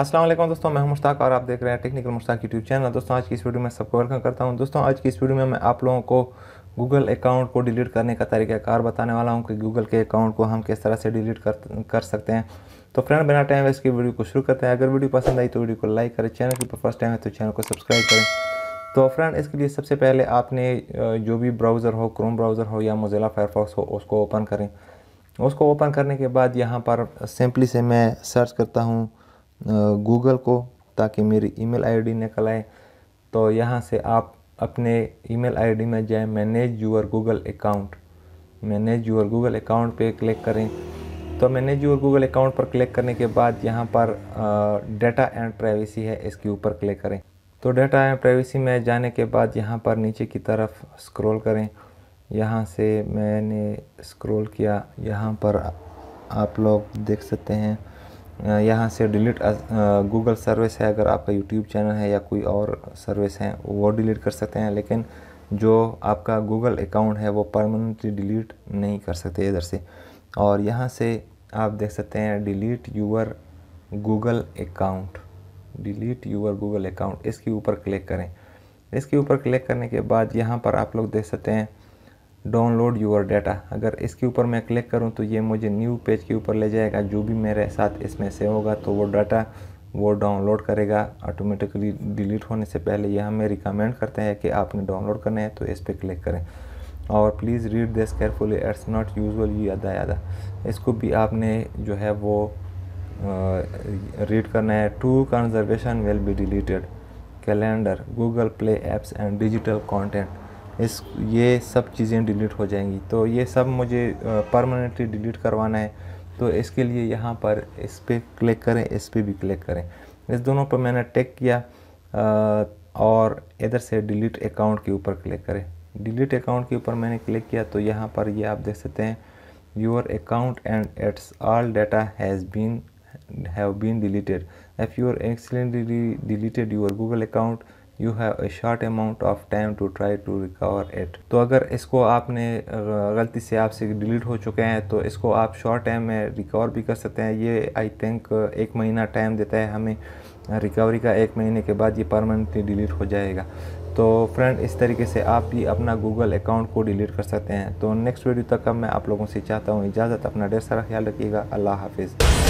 असलम दोस्तों मैं मुश्ताक और आप देख रहे हैं टेक्निकल मुश्ताक यूट्यूब चैनल दोस्तों आज की इस वीडियो में सबको वेलकम करता हूं दोस्तों आज की इस वीडियो में मैं आप लोगों को गूगल अकाउंट को डिलीट करने का तरीक़ाकार बताने वाला हूं कि गूगल के अकाउंट को हम किस तरह से डिलीट कर कर सकते हैं तो फ्रेंड बिना टाइम वेस्ट की वीडियो को शुरू करते हैं अगर वीडियो पसंद आई तो वीडियो को लाइक करें चैनल के ऊपर फर्स्ट टाइम है तो चैनल को सब्सक्राइब करें तो फ्रेंड इसके लिए सबसे पहले आपने जो भी ब्राउज़र हो क्रोम ब्राउज़र हो या मोजिला फायरफॉक्स हो उसको ओपन करें उसको ओपन करने के बाद यहाँ पर सिंपली से मैं सर्च करता हूँ गूगल को ताकि मेरी ईमेल आईडी निकल आए तो यहाँ से आप अपने ईमेल आईडी में जाएं manage your Google account manage your Google account पे क्लिक करें तो मैनेज यूर गूगल अकाउंट पर क्लिक करने के बाद यहाँ पर डेटा एंड प्राइवेसी है इसके ऊपर क्लिक करें तो डेटा एंड प्राइवेसी में जाने के बाद यहाँ पर नीचे की तरफ स्क्रॉल करें यहाँ से मैंने स्क्रॉल किया यहाँ पर आप लोग देख सकते हैं यहाँ से डिलीट गूगल सर्विस है अगर आपका यूट्यूब चैनल है या कोई और सर्विस है वो डिलीट कर सकते हैं लेकिन जो आपका गूगल अकाउंट है वो परमानेंटली डिलीट नहीं कर सकते इधर से और यहाँ से आप देख सकते हैं delete your Google account delete your Google account इसके ऊपर क्लिक करें इसके ऊपर क्लिक करने के बाद यहाँ पर आप लोग देख सकते हैं डाउनलोड यूर डाटा अगर इसके ऊपर मैं क्लिक करूँ तो ये मुझे न्यू पेज के ऊपर ले जाएगा जो भी मेरे साथ इसमें सेव होगा तो वो डाटा वो डाउनलोड करेगा ऑटोमेटिकली डिलीट होने से पहले यह हमें रिकमेंड करते हैं कि आपने डाउनलोड करना है तो इस पर क्लिक करें और please read this carefully it's not you अदा अदा इसको भी आपने जो है वो रीड करना है to conversation will be deleted calendar Google Play apps and digital content इस ये सब चीज़ें डिलीट हो जाएंगी तो ये सब मुझे परमानेंटली डिलीट करवाना है तो इसके लिए यहाँ पर इस पर क्लिक करें इस पर भी क्लिक करें इस दोनों पर मैंने टेक किया और इधर से डिलीट अकाउंट के ऊपर क्लिक करें डिलीट अकाउंट के ऊपर मैंने क्लिक किया तो यहाँ पर ये आप देख सकते हैं your account and its all data has been have been deleted एफ your are deleted your Google account you have a short amount of time to try to recover it तो अगर इसको आपने गलती से आपसे डिलीट हो चुके हैं तो इसको आप शॉर्ट टाइम में रिकवर भी कर सकते हैं ये आई थिंक एक महीना टाइम देता है हमें रिकवरी का एक महीने के बाद ये परमानेंटली डिलीट हो जाएगा तो फ्रेंड इस तरीके से आप भी अपना गूगल अकाउंट को डिलीट कर सकते हैं तो नेक्स्ट वीडियो तक अब मैं आप लोगों से चाहता हूँ इजाज़त अपना ढेर सारा ख्याल रखिएगा अल्लाह हाफिज़